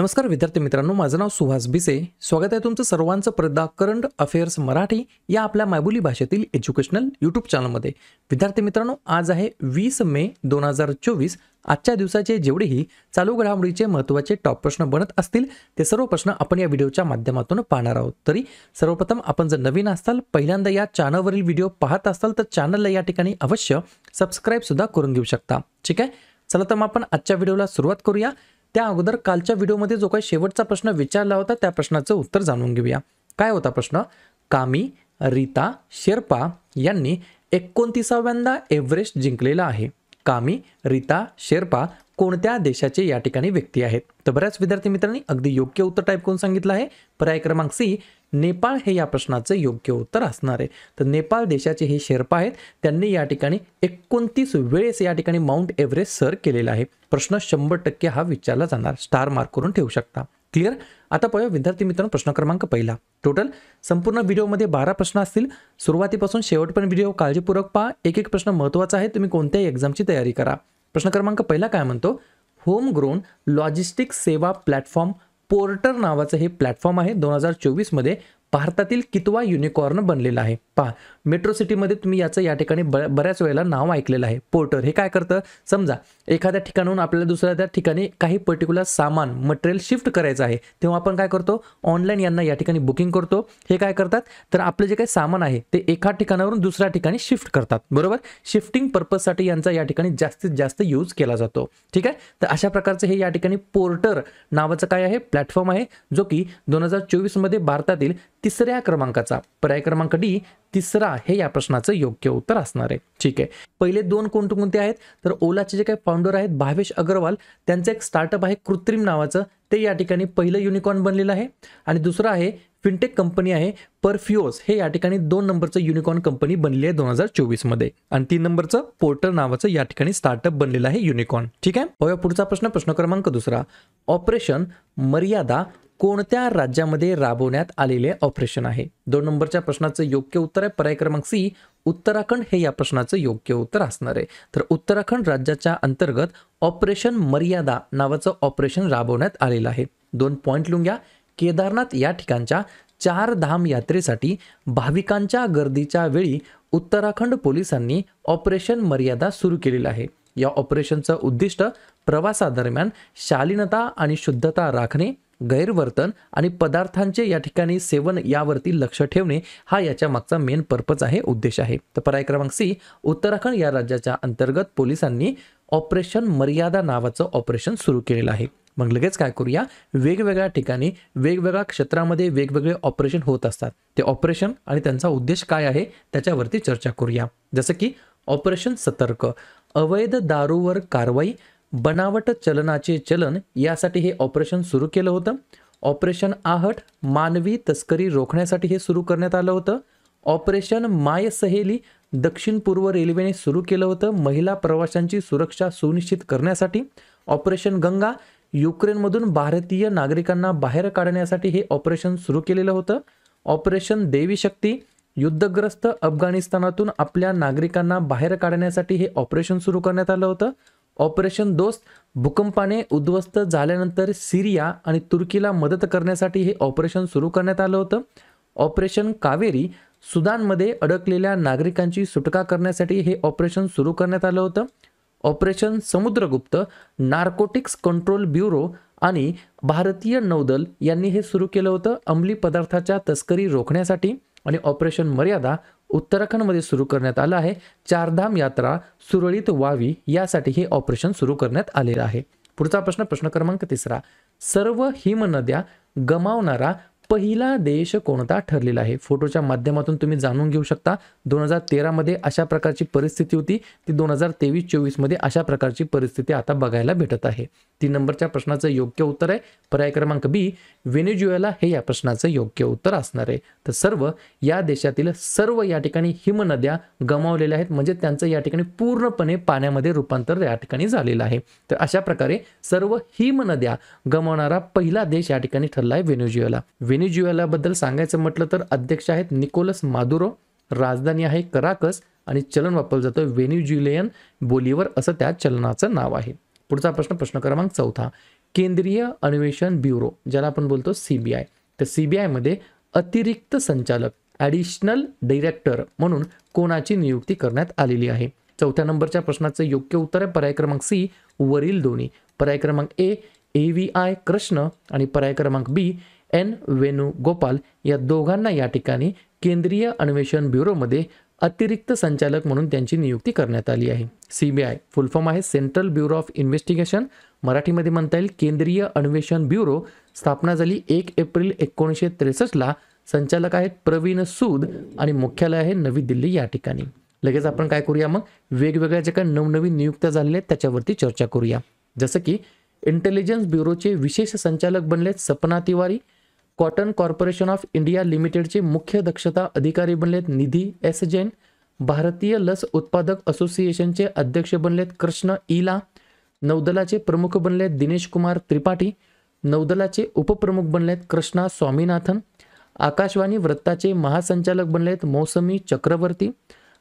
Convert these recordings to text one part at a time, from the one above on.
नमस्कार विद्यार्थी मित्रांनो माझं नाव सुहास बिसे स्वागत आहे तुमचं सर्वांचं प्रदा करंट अफेअर्स मराठी या आपल्या मायबोली भाषेतील एज्युकेशनल यूट्यूब चॅनलमध्ये विद्यार्थी मित्रांनो आज आहे वीस मे दोन हजार चोवीस आजच्या दिवसाचे जेवढेही चालू घडामोडीचे महत्त्वाचे टॉप प्रश्न बनत असतील ते सर्व प्रश्न आपण या व्हिडिओच्या माध्यमातून पाहणार आहोत तरी सर्वप्रथम आपण जर नवीन असाल पहिल्यांदा या चॅनलवरील व्हिडिओ पाहत असाल तर चॅनलला या ठिकाणी अवश्य सबस्क्राईबसुद्धा करून घेऊ शकता ठीक आहे चला तर मग आपण आजच्या व्हिडिओला सुरुवात करूया त्या अगोदर कालच्या व्हिडिओमध्ये जो काही शेवटचा प्रश्न विचारला होता त्या प्रश्नाचं उत्तर जाणून घेऊया काय होता प्रश्न कामी रीता शेर्पा यांनी एकोणतीसाव्यांदा एव्हरेस्ट जिंकलेला आहे कामी रीता शेर्पा कोणत्या देशाचे या ठिकाणी व्यक्ती आहेत तर बऱ्याच विद्यार्थी मित्रांनी अगदी योग्य उत्तर टाईप करून सांगितलं आहे पर्याय क्रमांक सी नेपाळ हे या प्रश्नाचं योग्य उत्तर असणार आहे तर नेपाळ देशाचे हे शेर्पा आहेत त्यांनी या ठिकाणी एकोणतीस वेळेस या ठिकाणी माउंट एव्हरेस्ट सर केलेला आहे प्रश्न शंभर टक्के हा विचारला जाणार स्टार मार्क करून ठेवू शकता क्लिअर आता पाहूया विद्यार्थी मित्रांनो प्रश्न क्रमांक पहिला टोटल संपूर्ण व्हिडिओमध्ये बारा प्रश्न असतील सुरुवातीपासून शेवटपर्यंत व्हिडिओ काळजीपूर्वक पहा एक एक प्रश्न महत्त्वाचा आहे तुम्ही कोणत्याही एक्झामची तयारी करा प्रश्न क्रमांक पहिला काय म्हणतो होम ग्रोन लॉजिस्टिक सेवा प्लॅटफॉर्म पोर्टर नावाचं हे प्लॅटफॉर्म आहे दोन हजार चोवीसमध्ये भारतातील कितवा युनिकॉर्न बनलेला आहे पहा मेट्रो सिटीमध्ये तुम्ही याचं या ठिकाणी ब बऱ्याच वेळेला नाव ऐकलेलं आहे पोर्टर हे काय करतं समजा एखाद्या ठिकाणाहून आपल्याला दुसऱ्या त्या ठिकाणी काही पर्टिक्युलर सामान मटेरियल शिफ्ट करायचं आहे तेव्हा आपण काय करतो ऑनलाईन यांना या ठिकाणी बुकिंग करतो हे काय करतात तर आपलं जे काही सामान आहे ते एका ठिकाणावरून दुसऱ्या ठिकाणी शिफ्ट करतात बरोबर शिफ्टिंग पर्पजसाठी यांचा या ठिकाणी जास्तीत जास्त यूज केला जातो ठीक आहे तर अशा प्रकारचं हे या ठिकाणी पोर्टर नावाचं काय आहे प्लॅटफॉर्म आहे जो की दोन हजार चोवीसमध्ये भारतातील तिसऱ्या क्रमांकाचा पर्याय क्रमांक डी तिसरा हे या प्रश्नाचं योग्य उत्तर असणार आहे ठीक आहे पहिले दोन कोणते कोणते आहेत तर ओलाचे जे काही फाउंडर आहेत भावेश अग्रवाल त्यांचं एक स्टार्टअप आहे कृत्रिम नावाचं ते या ठिकाणी पहिलं युनिकॉर्न बनलेलं आहे आणि दुसरं आहे फिनटेक कंपनी आहे परफ्युओस हे या ठिकाणी दोन नंबरचं युनिकॉर्न कंपनी बनली आहे दोन हजार चोवीसमध्ये आणि तीन नंबरचं पोर्टर नावाचं या ठिकाणी स्टार्टअप बनलेलं आहे युनिकॉर्न ठीक आहे पुढचा प्रश्न प्रश्न क्रमांक दुसरा ऑपरेशन मर्यादा कोणत्या राज्यामध्ये राबवण्यात आलेले ऑपरेशन आहे दोन नंबरच्या प्रश्नाचं योग्य उत्तर आहे पर्याय क्रमांक सी उत्तराखंड हे या प्रश्नाचं योग्य उत्तर असणार आहे तर उत्तराखंड राज्याच्या अंतर्गत ऑपरेशन मर्यादा नावाचं ऑपरेशन राबवण्यात आलेलं आहे दोन पॉईंट घ्या केदारनाथ या ठिकाणच्या चार धाम यात्रेसाठी भाविकांच्या गर्दीच्या वेळी उत्तराखंड पोलिसांनी ऑपरेशन मर्यादा सुरू केलेलं आहे या ऑपरेशनचं उद्दिष्ट प्रवासादरम्यान शालीनता आणि शुद्धता राखणे गैरवर्तन आणि पदार्थांचे या ठिकाणी सेवन यावरती लक्ष ठेवणे हा याच्या मागचा मेन पर्पज आहे उद्देश आहे तर पर्याय क्रमांक सी उत्तराखंड या राज्याच्या अंतर्गत पोलिसांनी ऑपरेशन मर्यादा नावाचं ऑपरेशन सुरू केलेलं आहे मग लगेच काय करूया वेगवेगळ्या ठिकाणी वेगवेगळ्या क्षेत्रामध्ये वेगवेगळे ऑपरेशन होत असतात ते ऑपरेशन आणि त्यांचा उद्देश काय आहे त्याच्यावरती चर्चा करूया जसं की ऑपरेशन सतर्क अवैध दारूवर कारवाई बनावट चलनाचे चलन यासाठी हे ऑपरेशन सुरू केलं होतं ऑपरेशन आहट मानवी तस्करी रोखण्यासाठी हे सुरू करण्यात आलं होतं ऑपरेशन माय सहेली दक्षिण पूर्व रेल्वेने सुरू केलं होतं महिला प्रवाशांची सुरक्षा सुनिश्चित करण्यासाठी ऑपरेशन गंगा युक्रेनमधून भारतीय नागरिकांना बाहेर काढण्यासाठी हे ऑपरेशन सुरू केलेलं होतं ऑपरेशन देवी शक्ती युद्धग्रस्त अफगाणिस्तानातून आपल्या नागरिकांना बाहेर काढण्यासाठी हे ऑपरेशन सुरू करण्यात आलं होतं ऑपरेशन दोस्त भूकंपाने उद्ध्वस्त झाल्यानंतर सिरिया आणि तुर्कीला मदत करण्यासाठी हे ऑपरेशन सुरू करण्यात आलं होतं ऑपरेशन कावेरी सुदानमध्ये अडकलेल्या नागरिकांची सुटका करण्यासाठी हे ऑपरेशन सुरू करण्यात आलं होतं operation Samudragupt narcotics control bureau आणि भारतीय नौदल यांनी हे सुरू केलं होतं अंमली पदार्थाच्या तस्करी रोखण्यासाठी आणि ऑपरेशन मर्यादा उत्तराखंडमध्ये सुरू करण्यात आलं आहे चारधाम यात्रा सुरळीत व्हावी यासाठी हे ऑपरेशन सुरू करण्यात आलेलं आहे पुढचा प्रश्न प्रश्न क्रमांक तिसरा सर्व हिमनद्या गमावणारा पहिला देश कोणता ठरलेला आहे फोटोच्या माध्यमातून तुम्ही जाणून घेऊ शकता दोन हजार तेरामध्ये अशा प्रकारची परिस्थिती होती ती दोन हजार तेवीस चोवीसमध्ये अशा प्रकारची परिस्थिती आता बघायला भेटत आहे तीन नंबरच्या प्रश्नाचं योग्य उत्तर आहे पर्याय क्रमांक बी व्हेनेज्युएला हे या प्रश्नाचं योग्य उत्तर असणार आहे तर सर्व या देशातील सर्व या ठिकाणी हिमनद्या गमावलेल्या आहेत म्हणजे त्यांचं या ठिकाणी पूर्णपणे पाण्यामध्ये रूपांतर या ठिकाणी झालेलं आहे तर अशा प्रकारे सर्व हिमनद्या गमावणारा पहिला देश या ठिकाणी ठरला आहे व्हेनेज्युएला व्हेनेज्युएलाबद्दल सांगायचं म्हटलं तर अध्यक्ष आहेत निकोलस मादुरो राजधानी आहे कराकस आणि चलन वापरलं जातं व्हेनेज्युलियन बोलीवर असं त्या चलनाचं नाव आहे पुढचा प्रश्न प्रश्न क्रमांक चौथा केंद्रीय अन्वेषण ब्युरो ज्याला आपण बोलतो सी बी आय तर सी बी आयमध्ये अतिरिक्त संचालक ॲडिशनल डायरेक्टर म्हणून कोणाची नियुक्ती करण्यात आलेली आहे चौथ्या नंबरच्या प्रश्नाचं योग्य उत्तर आहे पर्याय क्रमांक सी वरील दोन्ही पर्याय क्रमांक A A V I Krishna आणि पर्याय क्रमांक बी एन वेणुगोपाल या दोघांना या ठिकाणी केंद्रीय अन्वेषण ब्युरोमध्ये अतिरिक्त संचालक म्हणून त्यांची नियुक्ती करण्यात आली आहे सी बी आय फुलफॉर्म आहे सेंट्रल ब्युरो ऑफ इन्व्हेस्टिगेशन मराठीमध्ये म्हणता येईल केंद्रीय अन्वेषण ब्युरो स्थापना झाली एक एप्रिल एकोणीसशे त्रेसष्टला संचालक आहेत प्रवीण सूद आणि मुख्यालय आहे नवी दिल्ली या ठिकाणी लगेच आपण काय करूया मग वेगवेगळ्या ज्या काही नवनवीन नियुक्त्या झालेल्या आहेत त्याच्यावरती चर्चा करूया जसं की इंटेलिजन्स ब्युरोचे विशेष संचालक बनलेत Sapna Tiwari cotton corporation of India लिमिटेडचे मुख्य दक्षता अधिकारी बनलेत निधी एस जैन भारतीय लस उत्पादक असोसिएशनचे अध्यक्ष बनलेत कृष्ण इला नौदलाचे प्रमुख बनलेत दिनेश कुमार त्रिपाठी नौदलाचे उपप्रमुख बनलेत कृष्णा स्वामीनाथन आकाशवाणी वृत्ताचे महासंचालक बनलेत मौसमी चक्रवर्ती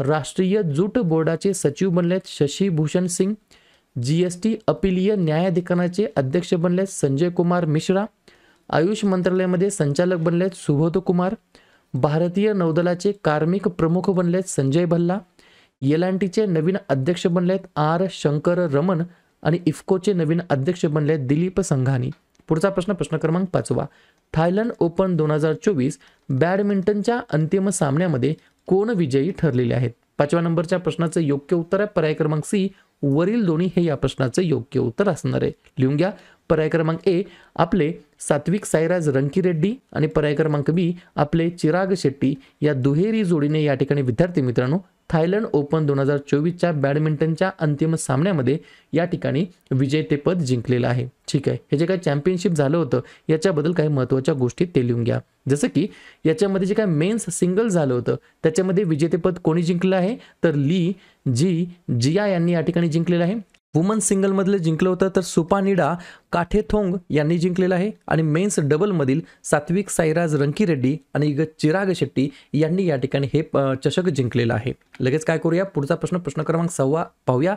राष्ट्रीय जूट बोर्डाचे सचिव बनलेत Shashibhushan Singh G S T अपिलीय न्यायाधिकरणाचे अध्यक्ष बनलेत संजय कुमार मिश्रा आयुष मंत्रालयामध्ये संचालक बनलेत सुबोध कुमार भारतीय नौदलाचे कार्मिक प्रमुख बनलेत संजय भल्ला टीचे नवीन अध्यक्ष बनलेत आर शंकर रमन आणि इफ्कोचे नवीन अध्यक्ष बनलेत दिलीप संघानी पुढचा प्रश्न प्रश्न क्रमांक पाचवा थायलंड ओपन दोन हजार चोवीस बॅडमिंटनच्या अंतिम सामन्यामध्ये कोण विजयी ठरलेले आहेत पाचव्या नंबरच्या प्रश्नाचं योग्य उत्तर आहे पर्याय क्रमांक सी वरील दोन्ही हे या प्रश्नाचं योग्य उत्तर असणार आहे लिहून घ्या पर्याय क्रमांक ए आपले सात्विक साईराज रंकी रेड्डी आणि पर्याय क्रमांक बी आपले चिराग शेट्टी या दुहेरी जोडीने या ठिकाणी विद्यार्थी मित्रांनो थायलंड ओपन दोन हजार चोवीसच्या बॅडमिंटनच्या अंतिम सामन्यामध्ये या ठिकाणी विजेतेपद जिंकलेलं आहे ठीक आहे हे जे काय चॅम्पियनशिप झालं होतं याच्याबद्दल काही महत्त्वाच्या गोष्टी ते लिहून घ्या जसं की याच्यामध्ये जे काय मेन्स सिंगल झालं होतं त्याच्यामध्ये विजेतेपद कोणी जिंकलं आहे तर ली जी जिया यांनी या ठिकाणी जिंकलेलं आहे वुमन सिंगलमधलं जिंकलं होतं तर सुपानिडा काठेथोंग यांनी जिंकलेलं आहे आणि मेन्स डबलमधील सात्विक साईराज रेड्डी आणि चिराग शेट्टी यांनी या ठिकाणी हे चषक जिंकलेलं आहे लगेच काय करूया पुढचा प्रश्न प्रश्न क्रमांक सव्वा पाहूया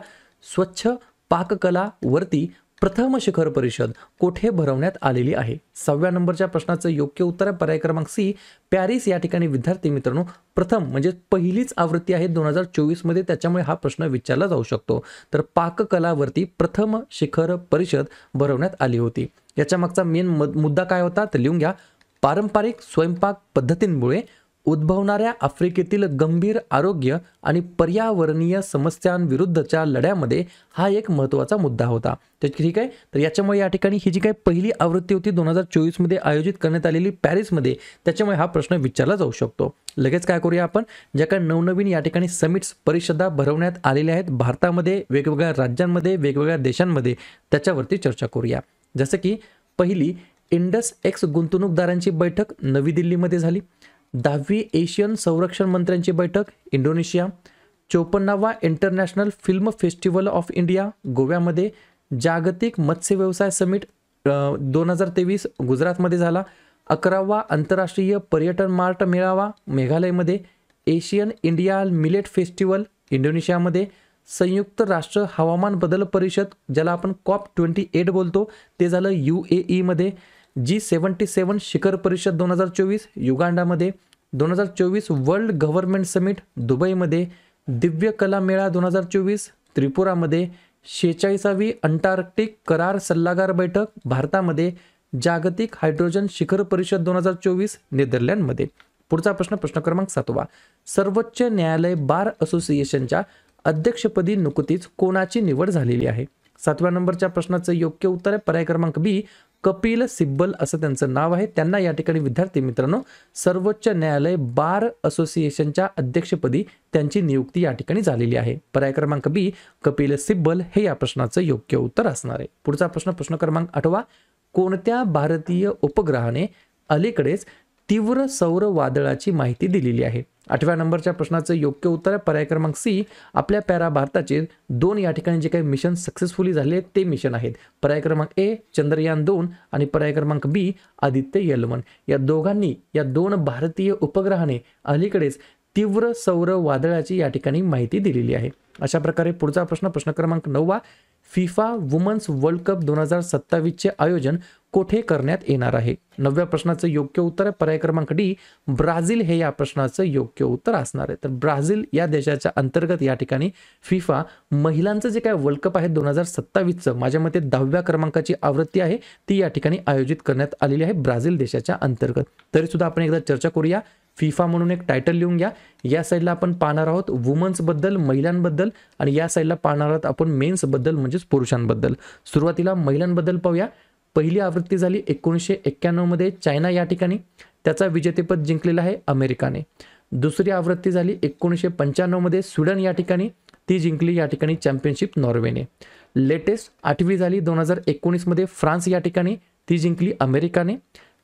स्वच्छ पाककलावरती प्रथम शिखर परिषद कोठे भरवण्यात आलेली आहे सहाव्या नंबरच्या प्रश्नाचं योग्य उत्तर आहे पर्याय क्रमांक सी पॅरिस या ठिकाणी विद्यार्थी मित्रांनो प्रथम म्हणजे पहिलीच आवृत्ती आहे दोन हजार चोवीसमध्ये त्याच्यामुळे हा प्रश्न विचारला जाऊ शकतो तर पाककलावरती प्रथम शिखर परिषद भरवण्यात आली होती याच्या मागचा मेन मुद्दा काय होता तर लिहून घ्या पारंपरिक स्वयंपाक पद्धतींमुळे उद्भवणाऱ्या आफ्रिकेतील गंभीर आरोग्य आणि पर्यावरणीय समस्यांविरुद्धच्या लढ्यामध्ये हा एक महत्त्वाचा मुद्दा होता ठीक आहे तर याच्यामुळे या ठिकाणी ही जी काही पहिली आवृत्ती होती दोन हजार चोवीसमध्ये आयोजित करण्यात आलेली पॅरिसमध्ये त्याच्यामुळे हा प्रश्न विचारला जाऊ शकतो लगेच काय करूया आपण ज्या काही नवनवीन या ठिकाणी समिट्स परिषदा भरवण्यात आलेल्या आहेत भारतामध्ये वेगवेगळ्या राज्यांमध्ये वेगवेगळ्या देशांमध्ये त्याच्यावरती चर्चा करूया जसं की पहिली इंडस एक्स गुंतवणूकदारांची बैठक नवी दिल्लीमध्ये झाली दहावी एशियन संरक्षण मंत्र्यांची बैठक इंडोनेशिया चोपन्नावा international film festival of India गोव्यामध्ये जागतिक मत्स्य व्यवसाय समिट दोन हजार तेवीस गुजरातमध्ये झाला अकरावा आंतरराष्ट्रीय पर्यटन मार्ट मेळावा मेघालयमध्ये एशियन इंडिया मिलेट फेस्टिवल इंडोनेशियामध्ये संयुक्त राष्ट्र हवामान बदल परिषद ज्याला आपण कॉप ट्वेंटी एट बोलतो ते झालं यू ए ईमध्ये जी सेवन्टी सेवन शिखर परिषद दोन हजार चोवीस युगांडामध्ये दोन हजार चोवीस वर्ल्ड गव्हर्नमेंट समिट दुबईमध्ये दिव्य कला मेळा दोन हजार चोवीस त्रिपुरामध्ये शेचाळीसावी अंटार्क्टिक करार सल्लागार बैठक भारतामध्ये जागतिक हायड्रोजन शिखर परिषद दोन हजार चोवीस नेदरलँडमध्ये पुढचा प्रश्न प्रश्न क्रमांक सातवा सर्वोच्च न्यायालय बार असोसिएशनच्या अध्यक्षपदी नुकतीच कोणाची निवड झालेली आहे सातव्या नंबरच्या प्रश्नाचं योग्य उत्तर आहे पर्याय क्रमांक बी कपिल सिब्बल असं त्यांचं नाव आहे त्यांना या ठिकाणी विद्यार्थी मित्रांनो सर्वोच्च न्यायालय बार असोसिएशनच्या अध्यक्षपदी त्यांची नियुक्ती या ठिकाणी झालेली आहे पर्याय क्रमांक बी कपिल सिब्बल हे या प्रश्नाचं योग्य उत्तर असणार आहे पुढचा प्रश्न प्रश्न क्रमांक आठवा कोणत्या भारतीय उपग्रहाने अलीकडेच तीव्र सौर वादळाची माहिती दिलेली आहे आठव्या नंबरच्या प्रश्नाचं योग्य उत्तर आहे पर्याय क्रमांक सी आपल्या पॅरा भारताचे दोन या ठिकाणी जे काही मिशन सक्सेसफुली झाले ते मिशन आहेत पर्याय क्रमांक ए चंद्रयान दोन आणि पर्याय क्रमांक बी आदित्य यलमन या दोघांनी या दोन भारतीय उपग्रहाने अलीकडेच तीव्र सौर वादळाची या ठिकाणी माहिती दिलेली आहे अशा प्रकारे पुढचा प्रश्न प्रश्न क्रमांक नववा फिफा वुमन्स वर्ल्ड कप दोन हजार सत्तावीसचे आयोजन कोठे करण्यात येणार आहे नवव्या प्रश्नाचं योग्य उत्तर आहे पर्याय क्रमांक डी ब्राझील हे या प्रश्नाचं योग्य उत्तर असणार आहे तर ब्राझील या देशाच्या अंतर्गत या ठिकाणी फिफा महिलांचं जे काय वर्ल्ड कप आहे दोन हजार सत्तावीसचं माझ्या मते दहाव्या क्रमांकाची आवृत्ती आहे ती या ठिकाणी आयोजित करण्यात आलेली आहे ब्राझील देशाच्या अंतर्गत सुद्धा आपण एकदा चर्चा करूया फिफा म्हणून एक टायटल लिहून घ्या या साईडला आपण पाहणार आहोत वुमन्सबद्दल महिलांबद्दल आणि या साईडला पाहणार आहोत आपण मेन्सबद्दल म्हणजेच पुरुषांबद्दल सुरुवातीला महिलांबद्दल पाहूया पहिली आवृत्ती झाली एकोणीसशे एक्क्याण्णवमध्ये चायना या ठिकाणी त्याचा विजेतेपद जिंकलेला आहे अमेरिकाने दुसरी आवृत्ती झाली एकोणीसशे पंच्याण्णवमध्ये स्वीडन या ठिकाणी ती जिंकली या ठिकाणी चॅम्पियनशिप नॉर्वेने लेटेस्ट आठवी झाली दोन हजार एकोणीसमध्ये फ्रान्स या ठिकाणी ती जिंकली अमेरिकाने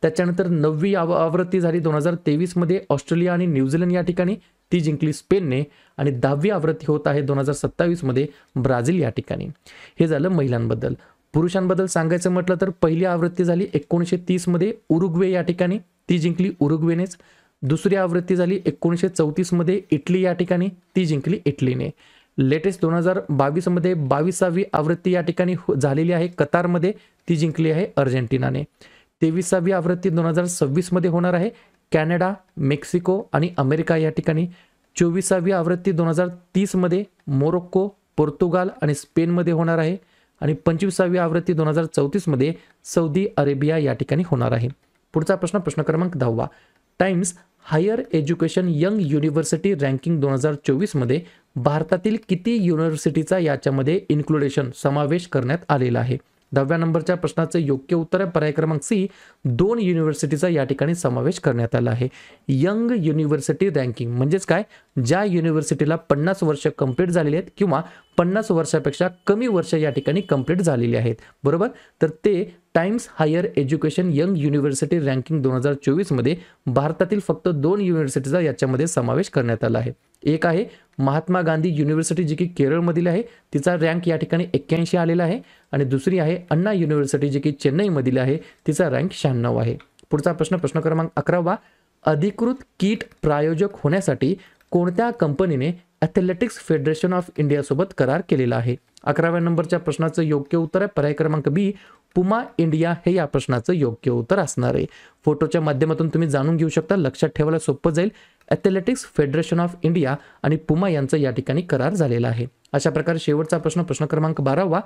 त्याच्यानंतर नववी आव आवृत्ती झाली दोन हजार तेवीसमध्ये ऑस्ट्रेलिया आणि न्यूझीलंड या ठिकाणी ती जिंकली स्पेनने आणि दहावी आवृत्ती होत आहे दोन हजार सत्तावीसमध्ये ब्राझील या ठिकाणी हे झालं महिलांबद्दल पुरुषांबद्दल सांगायचं म्हटलं तर पहिली आवृत्ती झाली एकोणीसशे तीसमध्ये उरुग्वे या ठिकाणी ती जिंकली उरुग्वेनेच दुसरी आवृत्ती झाली एकोणीसशे चौतीसमध्ये इटली या ठिकाणी ती जिंकली इटलीने लेटेस्ट दोन हजार बावीसमध्ये बावीसावी आवृत्ती या ठिकाणी हो-, झालेली आहे कतारमध्ये ती जिंकली आहे अर्जेंटिनाने तेवीसावी आवृत्ती दोन हजार सव्वीसमध्ये होणार आहे कॅनडा मेक्सिको आणि अमेरिका या ठिकाणी चोवीसावी आवृत्ती दोन हजार तीसमध्ये मोरोक्को पोर्तुगाल आणि स्पेनमध्ये होणार आहे आणि पंचवीसावी आवृत्ती दोन हजार चौतीसमध्ये सौदी अरेबिया या ठिकाणी होणार आहे पुढचा प्रश्न प्रश्न क्रमांक दहावा Times Higher Education Young University ranking दोन हजार चोवीसमध्ये भारतातील किती युनिव्हर्सिटीचा याच्यामध्ये इन्क्लुडेशन समावेश करण्यात आलेला आहे दहाव्या नंबरच्या प्रश्नाचं योग्य उत्तर आहे पर्याय क्रमांक सी दोन युनिव्हर्सिटीचा या ठिकाणी समावेश करण्यात आला आहे यंग युनिव्हर्सिटी रँकिंग म्हणजेच काय ज्या युनिव्हर्सिटीला पन्नास वर्ष कंप्लीट झालेली आहेत किंवा पन्नास वर्षापेक्षा कमी वर्ष या ठिकाणी कंप्लीट झालेली आहेत बरोबर तर ते Times Higher Education Young University ranking दोन हजार चोवीसमध्ये भारतातील फक्त दोन युनिव्हर्सिटीचा याच्यामध्ये समावेश करण्यात आला आहे एक आहे महात्मा गांधी युनिव्हर्सिटी जी की केरळमधील आहे तिचा रँक या ठिकाणी एक्क्याऐंशी आलेला आहे आणि दुसरी आहे अण्णा युनिव्हर्सिटी जी की चेन्नईमधील आहे तिचा रँक शहाण्णव आहे पुढचा प्रश्न प्रश्न क्रमांक अकरावा अधिकृत कीट प्रायोजक होण्यासाठी कोणत्या कंपनीने ॲथलेटिक्स फेडरेशन ऑफ इंडियासोबत करार केलेला आहे अकराव्या नंबरच्या प्रश्नाचं योग्य उत्तर आहे पर्याय क्रमांक बी पुमा इंडिया हे या प्रश्नाचं योग्य उत्तर असणार आहे फोटोच्या माध्यमातून तुम्ही जाणून घेऊ शकता लक्षात ठेवायला सोपं जाईल ॲथलेटिक्स फेडरेशन ऑफ इंडिया आणि पुमा यांचं या ठिकाणी करार झालेला आहे अशा प्रकारे शेवटचा प्रश्न प्रश्न क्रमांक बारावा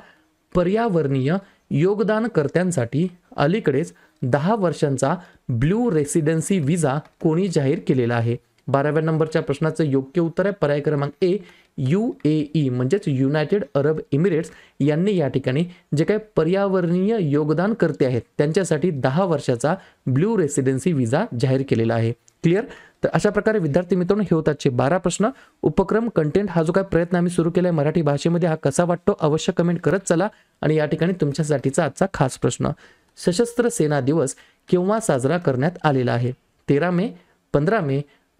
पर्यावरणीय योगदानकर्त्यांसाठी अलीकडेच दहा वर्षांचा ब्ल्यू रेसिडेन्सी विजा कोणी जाहीर केलेला आहे बाराव्या नंबरच्या प्रश्नाचं योग्य उत्तर आहे पर्याय क्रमांक ए यू ए ई म्हणजेच युनायटेड अरब इमिरेट्स यांनी या ठिकाणी जे काही पर्यावरणीय योगदान करते आहेत त्यांच्यासाठी दहा वर्षाचा ब्ल्यू रेसिडेन्सी विजा जाहीर केलेला आहे क्लिअर तर अशा प्रकारे विद्यार्थी मित्रांनो हे होताचे बारा प्रश्न उपक्रम कंटेंट हा जो काय प्रयत्न आम्ही सुरू केला आहे मराठी भाषेमध्ये हा कसा वाटतो अवश्य कमेंट करत चला आणि या ठिकाणी तुमच्यासाठीचा आजचा खास प्रश्न सशस्त्र सेना दिवस केव्हा साजरा करण्यात आलेला आहे तेरा मे पंधरा मे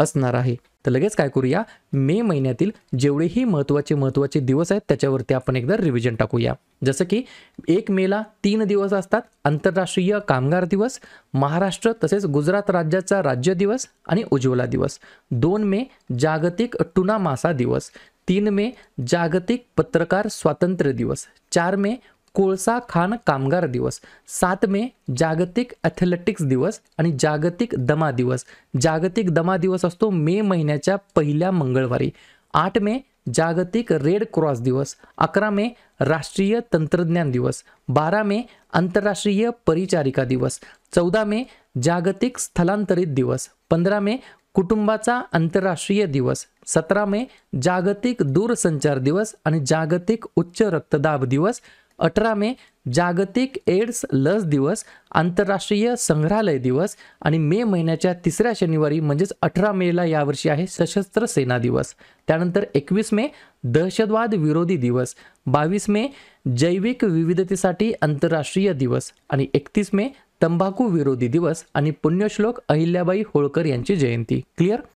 असणार आहे तर लगेच काय करूया मे महिन्यातील जेवढेही महत्त्वाचे महत्त्वाचे दिवस आहेत त्याच्यावरती आपण एकदा रिव्हिजन टाकूया जसं की एक मेला तीन दिवस असतात आंतरराष्ट्रीय कामगार दिवस महाराष्ट्र तसेच गुजरात राज्याचा राज्य दिवस आणि उज्ज्वला दिवस दोन मे जागतिक टुना मासा दिवस तीन मे जागतिक पत्रकार स्वातंत्र्य दिवस चार मे कोळसा खान कामगार दिवस सात मे जागतिक ॲथलेटिक्स दिवस आणि जागतिक दमा दिवस जागतिक दमा दिवस असतो मे महिन्याच्या पहिल्या मंगळवारी आठ मे जागतिक रेड क्रॉस दिवस अकरा मे राष्ट्रीय तंत्रज्ञान दिवस बारा मे आंतरराष्ट्रीय परिचारिका दिवस चौदा मे जागतिक स्थलांतरित दिवस पंधरा मे कुटुंबाचा आंतरराष्ट्रीय दिवस सतरा मे जागतिक दूरसंचार दिवस आणि जागतिक उच्च रक्तदाब दिवस अठरा मे जागतिक एड्स लस दिवस आंतरराष्ट्रीय संग्रहालय दिवस आणि मे महिन्याच्या तिसऱ्या शनिवारी म्हणजेच अठरा मेला यावर्षी आहे सशस्त्र सेना दिवस त्यानंतर एकवीस मे दहशतवाद विरोधी दिवस बावीस मे जैविक विविधतेसाठी आंतरराष्ट्रीय दिवस आणि एकतीस मे तंबाखू विरोधी दिवस आणि पुण्यश्लोक अहिल्याबाई होळकर यांची जयंती क्लिअर